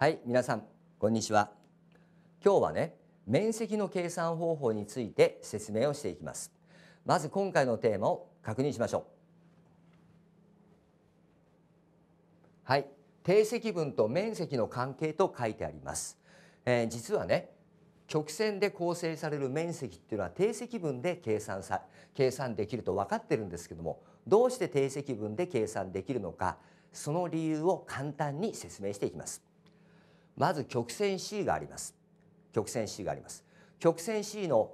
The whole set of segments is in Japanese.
はい皆さんこんにちは今日はね面積の計算方法について説明をしていきますまず今回のテーマを確認しましょうはい定積分と面積の関係と書いてあります、えー、実はね曲線で構成される面積っていうのは定積分で計算さ計算できると分かってるんですけどもどうして定積分で計算できるのかその理由を簡単に説明していきますまず曲線 C があります曲線 C があります曲線 C の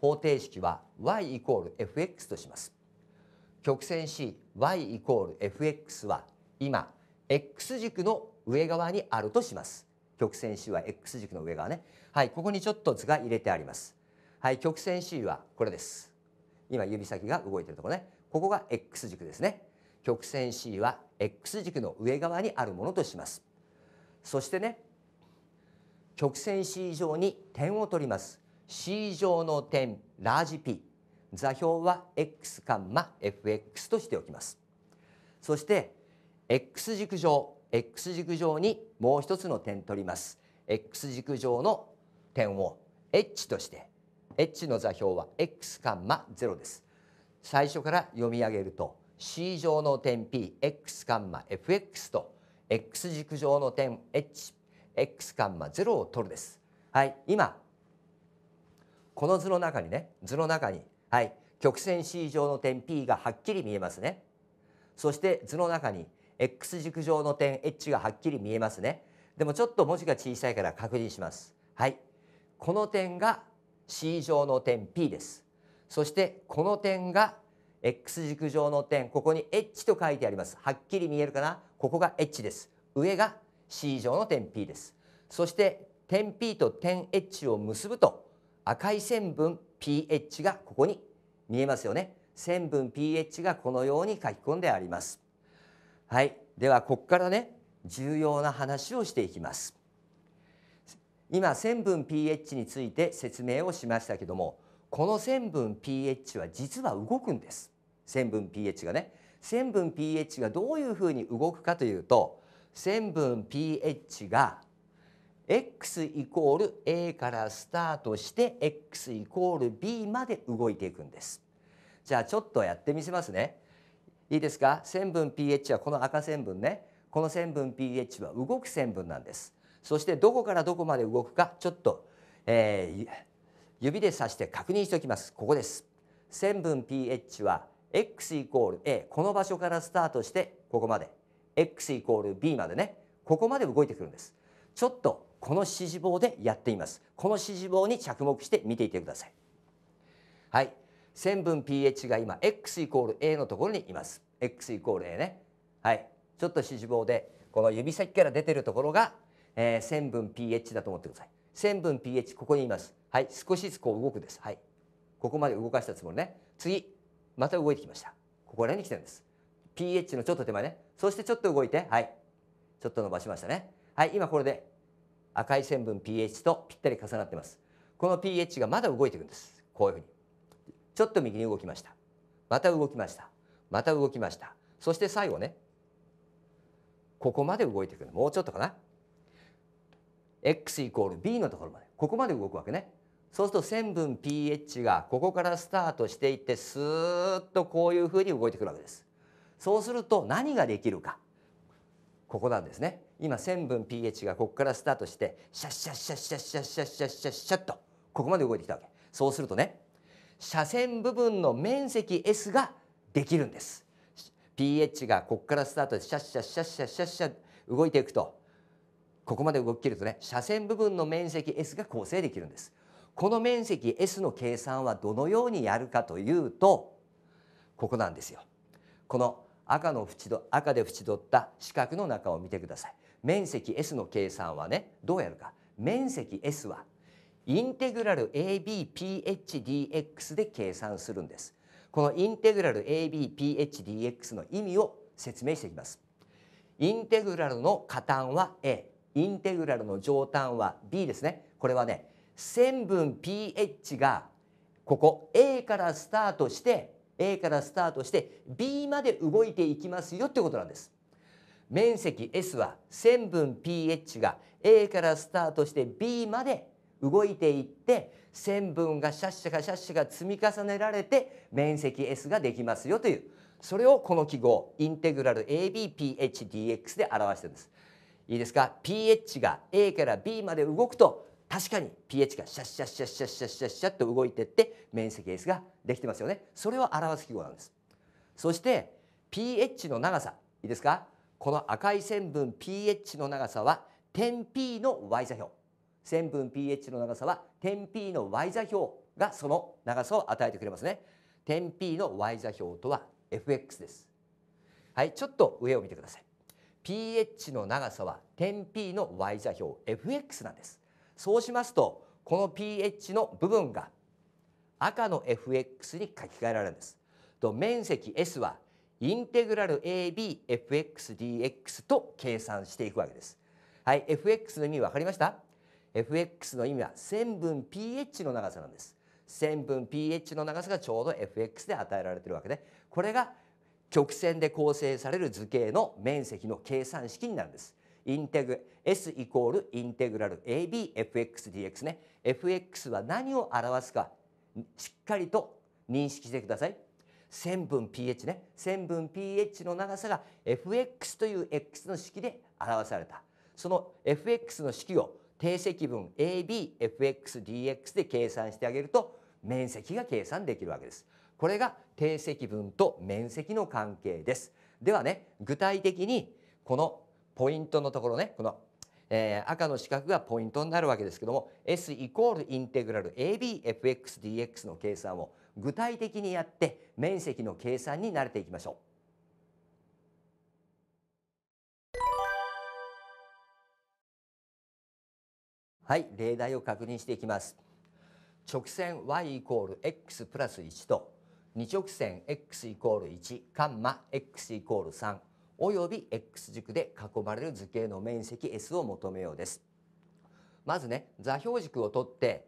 方程式は y イコール fx とします曲線 C y イコール fx は今 x 軸の上側にあるとします曲線 C は x 軸の上側ねはいここにちょっと図が入れてありますはい曲線 C はこれです今指先が動いてるところねここが x 軸ですね曲線 C は x 軸の上側にあるものとしますそしてね曲線 C 上に点を取ります C 上の点ラージ P 座標は x カンマ fx としておきますそして x 軸上 x 軸上にもう一つの点取ります x 軸上の点を h として h の座標は x カンマ0です最初から読み上げると C 上の点 P x カンマ fx と x 軸上の点 h x カンマ0を取るです。はい、今この図の中にね図の中に、はい、曲線 C 上の点 P がはっきり見えますね。そして図の中に x 軸上の点 H がはっきり見えますね。でもちょっと文字が小さいから確認します。はい、この点が C 上の点 P です。そしてこの点が X 軸上の点ここに H と書いてありますはっきり見えるかなここが H です上が C 以上の点 P ですそして点 P と点 H を結ぶと赤い線分 PH がここに見えますよね線分 PH がこのように書き込んでありますはいではここからね重要な話をしていきます今線分 pH について説明をしましたけどもこの線分 pH は実は動くんです線分 pH がね線分 pH がどういうふうに動くかというと線分 pH が x イコール a からスタートして x イコール b まで動いていくんです。じゃあちょっとやってみせますね。いいですか線分 pH はこの赤線分ねこの線分 pH は動く線分なんです。そしてどこからどこまで動くかちょっと、えー、指で指して確認しておきます。ここです。線分 pH は x イコール a この場所からスタートしてここまで x イコール b までねここまで動いてくるんですちょっとこの指示棒でやっていますこの指示棒に着目して見ていてくださいはい線分 pH が今 x イコール a のところにいます x イコール a ねはいちょっと指示棒でこの指先から出てるところが、えー、線分 pH だと思ってください線分 pH ここにいますはい少しずつこう動くですはいここまで動かしたつもりね次また動いてきましたここら辺に来てるんです pH のちょっと手前ねそしてちょっと動いてはいちょっと伸ばしましたねはい今これで赤い線分 pH とぴったり重なってますこの pH がまだ動いていくんですこういうふうにちょっと右に動きましたまた動きましたまた動きましたそして最後ねここまで動いていくもうちょっとかな x イコール b のところまでここまで動くわけねそうすると線分 pH がここからスタートしていってスーッとこういうふうに動いてくるわけですそうすると何ができるかここなんですね今線分 pH がここからスタートしてシャッシャッシャッシャッシャッシャッシャッシャッシャッとここまで動いてきたわけそうするとね斜線部分の面積 S ができるんです pH がここからスタートでシャッシャッシャッシャッシャッシャッ動いていくとここまで動ききるとね斜線部分の面積 S が構成できるんですこの面積 S の計算はどのようにやるかというとここなんですよこの赤の縁ど赤で縁取った四角の中を見てください面積 S の計算はねどうやるか面積 S はインテグラル ABPHDX で計算するんですこのインテグラル ABPHDX の意味を説明していきますインテグラルの加担は A インテグラルの上端は B ですねこれはね線分 pH がここ A からスタートして A からスタートして B まで動いていきますよってことなんです。面積 S は線分 pH が A からスタートして B まで動いていって線分がシャッシャカシャッシャカ積み重ねられて面積 S ができますよというそれをこの記号インテグラル ABPHDX で表してるんです。いいですか pH が A から B まで動くと確かに pH がシャッシャッシャッシャッシャッシャッシャッと動いてって面積 S ができてますよねそれを表す記号なんですそして pH の長さいいですかこの赤い線分 pH の長さは点 P の y 座標線分 pH の長さは点 P の y 座標がその長さを与えてくれますね点 P の y 座標とは fx ですはいちょっと上を見てください pH の長さは点 P の y 座標 fx なんですそうしますとこの pH の部分が赤の fx に書き換えられるんです。と面積 S はインテグラル abfxdx と計算していくわけです。はい、fx の意味分かりました ?fx の意味は線分 pH の長さなんです。線分 pH の長さがちょうど fx で与えられてるわけで、これが曲線で構成される図形の面積の計算式になるんです。インテグ S イコールインテグラル ABFXDX ね FX は何を表すかしっかりと認識してください線分 pH ね線分 pH の長さが fx という x の式で表されたその fx の式を定積分 abfxdx で計算してあげると面積が計算できるわけですこれが定積分と面積の関係ですではね具体的にこのポイントのところねこの、えー、赤の四角がポイントになるわけですけども S イコールインテグラル ABFXDX の計算を具体的にやって面積の計算に慣れていきましょう。はい、例題を確認していきます。直線 y イコール x プラス1と2直線 x イコール1カンマ x イコール3および X 軸で囲まれる図形の面積 S を求めようです。まずね、座標軸を取って、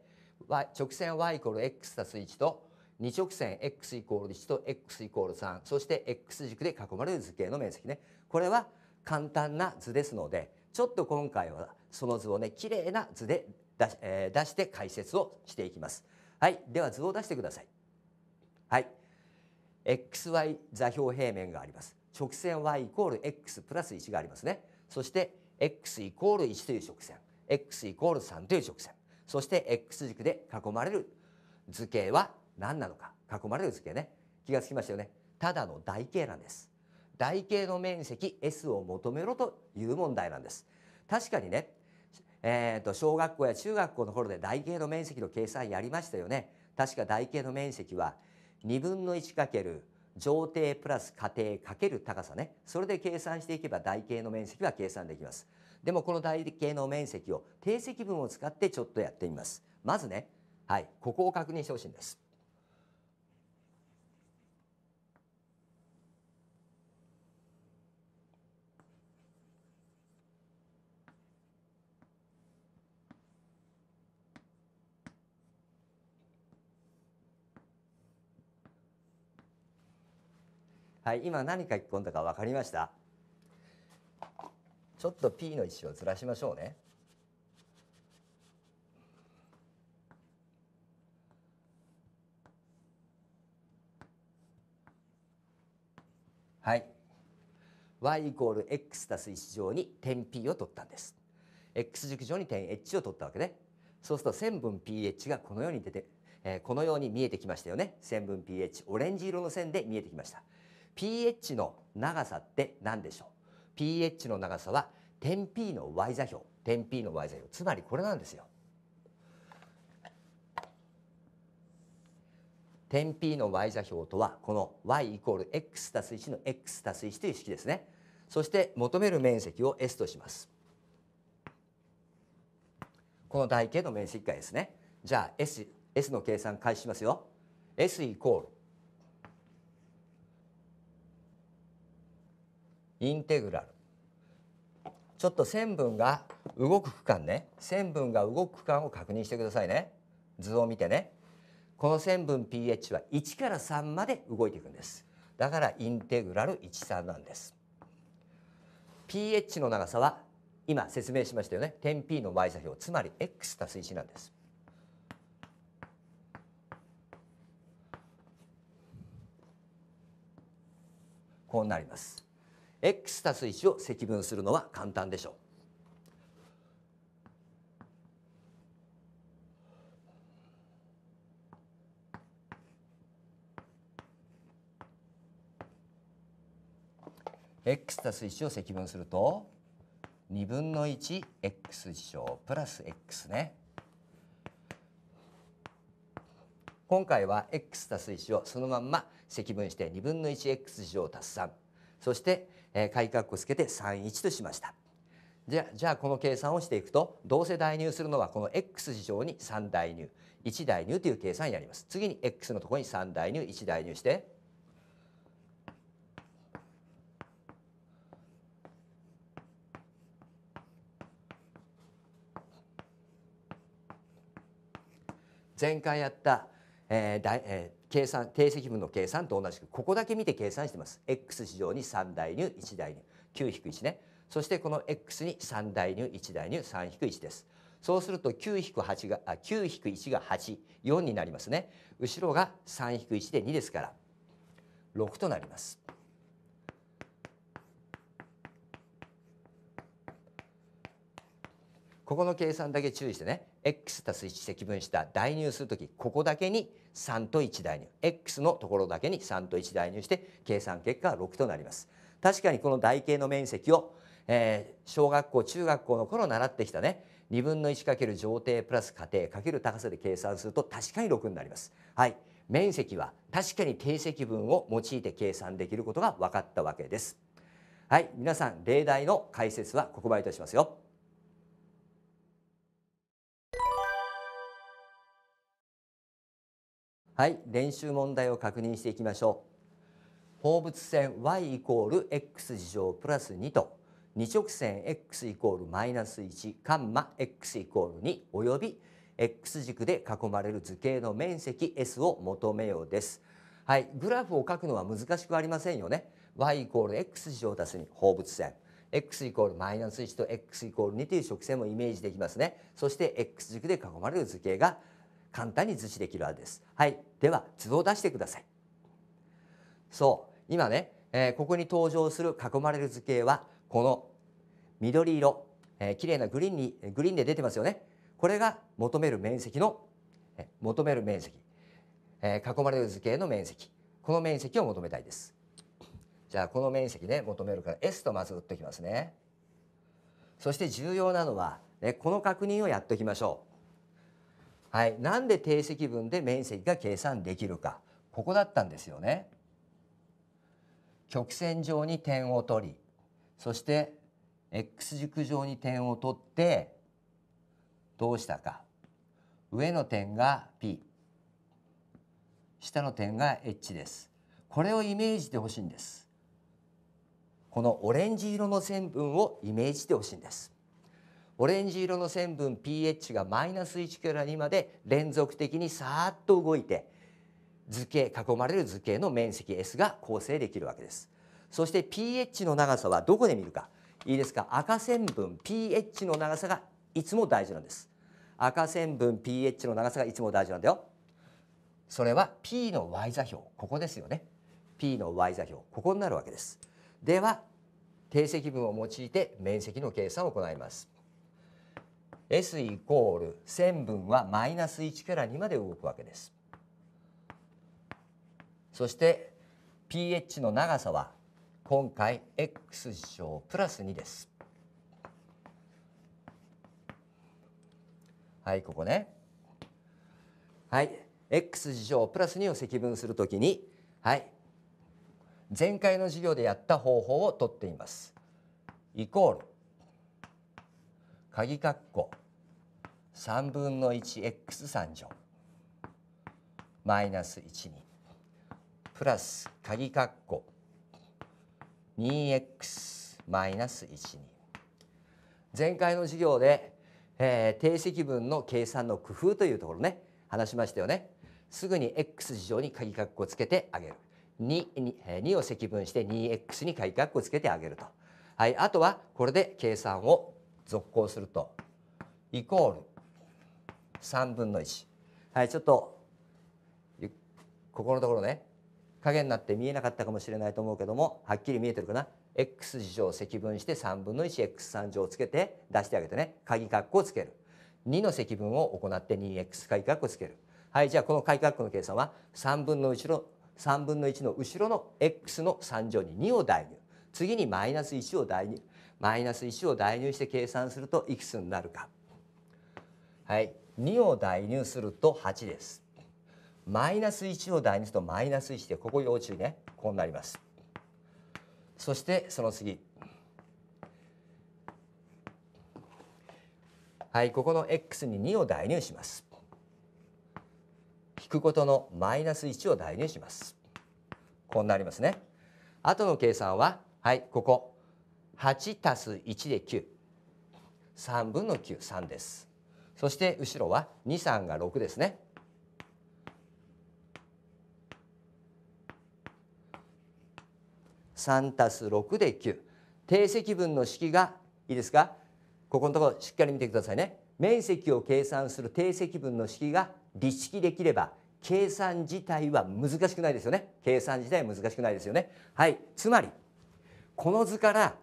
y、直線 y イコール x たす1と、二直線 x イコール1と x イコール3、そして x 軸で囲まれる図形の面積ね。これは簡単な図ですので、ちょっと今回はその図をね、綺麗な図で出し,、えー、出して解説をしていきます。はい、では図を出してください。はい、xy 座標平面があります。直線 y イコール x プラス1がありますね。そして x イコール1という直線、x イコール3という直線、そして x 軸で囲まれる図形は何なのか、囲まれる図形ね。気がつきましたよね。ただの台形なんです。台形の面積 S を求めろという問題なんです。確かにね、えー、と小学校や中学校の頃で台形の面積の計算やりましたよね。確か台形の面積は2分の1る上底プラス下底かける高さねそれで計算していけば台形の面積は計算できますでもこの台形の面積を定積分を使ってちょっとやってみますまずねはいここを確認してほしいんですはい、今何書き込んだか分かりましたちょっと P の位置をずらしましょうね。はい。y イコール x たす1乗に点 p を取ったんです。x 軸上に点 h を取ったわけね。そうすると線分 ph がこのように出て、えー、このように見えてきましたよね。線分 ph オレンジ色の線で見えてきました。pH の長さって何でしょう pH の長さは点 P の y 座標点 P の y 座標つまりこれなんですよ。点 P の y 座標とはこの y イコール x たす1の x たす1という式ですね。そして求める面積を S とします。この台形の面積がですね。じゃあ S, S の計算開始しますよ。S イコールインテグラルちょっと線分が動く区間ね線分が動く区間を確認してくださいね図を見てねこの線分 pH は1から3まで動いていくんですだからインテグラル13なんです pH の長さは今説明しましたよね点 P の y 座標つまり x たす1なんですこうなります x たす1を積分するのは簡単でしょう。x たす1を積分すると2分の 1x 事象プラス x ね。今回は x たす1をそのまんま積分して2分の 1x 事乗足す3そしてえー、改革をつけて31としました。じゃじゃあこの計算をしていくとどうせ代入するのはこの x 事乗に3代入1代入という計算になります次に x のところに3代入1代入して前回やったえーえー、計算定積分の計算と同じくここだけ見て計算してます。x 市乗に3代入1代入9-1ね。そしてこの x に3代入1代入3-1です。そうすると9-8があ9-1が8、4になりますね。後ろが3-1で2ですから6となります。ここの計算だけ注意してね x たす1積分した代入する時ここだけに3と1代入 x のところだけに3と1代入して計算結果は6となります。確かにこの台形の面積を、えー、小学校中学校の頃習ってきたね2分の1る上底プラスかける高さで計算すると確かに6になります。はい、面積は確かに定積分を用いて計算できることが分かったわけです。はい、皆さん例題の解説はここまでいたしますよ。はい練習問題を確認していきましょう放物線 y イコール x 次乗プラス2と二直線 x イコールマイナス1カンマ x イコール2および x 軸で囲まれる図形の面積 S を求めようですはいグラフを書くのは難しくありませんよね y イコール x 次乗足す2放物線 x イコールマイナス1と x イコール2という直線もイメージできますねそして x 軸で囲まれる図形が簡単に図示できるはずです。はい、では図を出してください。そう、今ね、えー、ここに登場する囲まれる図形はこの緑色、えー、綺麗なグリーンにグリーンで出てますよね。これが求める面積の、えー、求める面積、えー、囲まれる図形の面積、この面積を求めたいです。じゃあこの面積ね求めるから S とまず打っておきますね。そして重要なのは、ね、この確認をやっておきましょう。はい、なんで定積分で面積が計算できるかここだったんですよね。曲線上に点を取りそして x 軸上に点を取ってどうしたか上の点が p 下の点が h です。これをイメージしてほしいんです。このオレンジ色の線分をイメージしてほしいんです。オレンジ色の線分 pH がマイナス1から2まで連続的にさーっと動いて図形囲まれる図形の面積 S が構成できるわけです。そして pH の長さはどこで見るかいいですか赤線分 pH の長さがいつも大事なんです。赤線分 pH の長さがいつも大事なんだよ。それは P の y 座標ここですよね。P の y 座標ここになるわけです。では定積分を用いて面積の計算を行います。S イコール線分はマイナス1から2まで動くわけです。そして pH の長さは今回 x 事乗プラス2です。はい、ここね。はい、x 事乗プラス2を積分するときに、はい、前回の授業でやった方法をとっています。イコール、鍵括弧3分の1 x 三乗マイナス1にプラス鍵括弧 2x マイナス1に前回の授業で、えー、定積分の計算の工夫というところね話しましたよねすぐに x 事乗に鍵括弧つけてあげる 2, に2を積分して 2x に鍵括弧つけてあげると、はい、あとはこれで計算を続行するとイコール3分の1はいちょっとここのところね影になって見えなかったかもしれないと思うけどもはっきり見えてるかな x 次乗積分して3分の 1x3 乗をつけて出してあげてね鍵括弧をつける2の積分を行って 2x 鍵括弧をつけるはいじゃあこの鍵括弧の計算は3分の1の3分の1の後ろの x の3乗に2を代入次にマイナス1を代入マイナス1を代入して計算するといくつになるかはい2を代入すると8です。マイナス1を代入するとマイナス1でここ要注意ねこうなります。そしてその次はいここの x に2を代入します。引くことのマイナス1を代入します。こうなりますね。後の計算ははいここ8たす1で9。3分の93です。そして後ろは23が6ですね。3たす6で9定積分の式がいいですかここのところしっかり見てくださいね面積を計算する定積分の式が立式できれば計算自体は難しくないですよね計算自体は難しくないですよねはいつまりこの図から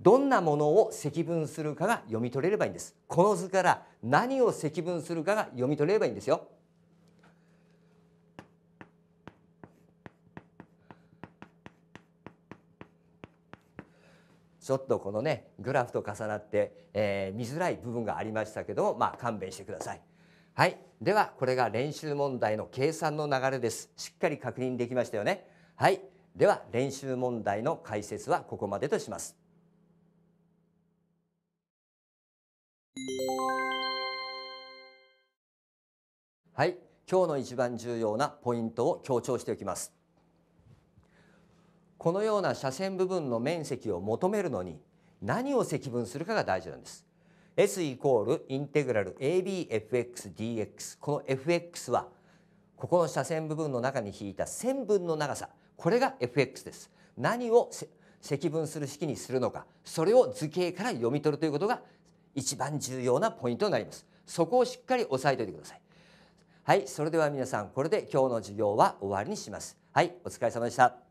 どんなものを積分するかが読み取れればいいんですこの図から何を積分するかが読み取れればいいんですよちょっとこのねグラフと重なって、えー、見づらい部分がありましたけどもまあ勘弁してください。はい、ではこれが練習問題の計算の流れです。しっかり確認できましたよね。はい、では練習問題の解説はここまでとします。はい今日の一番重要なポイントを強調しておきますこのような斜線部分の面積を求めるのに何を積分するかが大事なんです S イコールインテグラル ABFXDX この FX はここの斜線部分の中に引いた線分の長さこれが FX です何を積分する式にするのかそれを図形から読み取るということが一番重要なポイントになりますそこをしっかり押さえておいてくださいはいそれでは皆さんこれで今日の授業は終わりにしますはいお疲れ様でした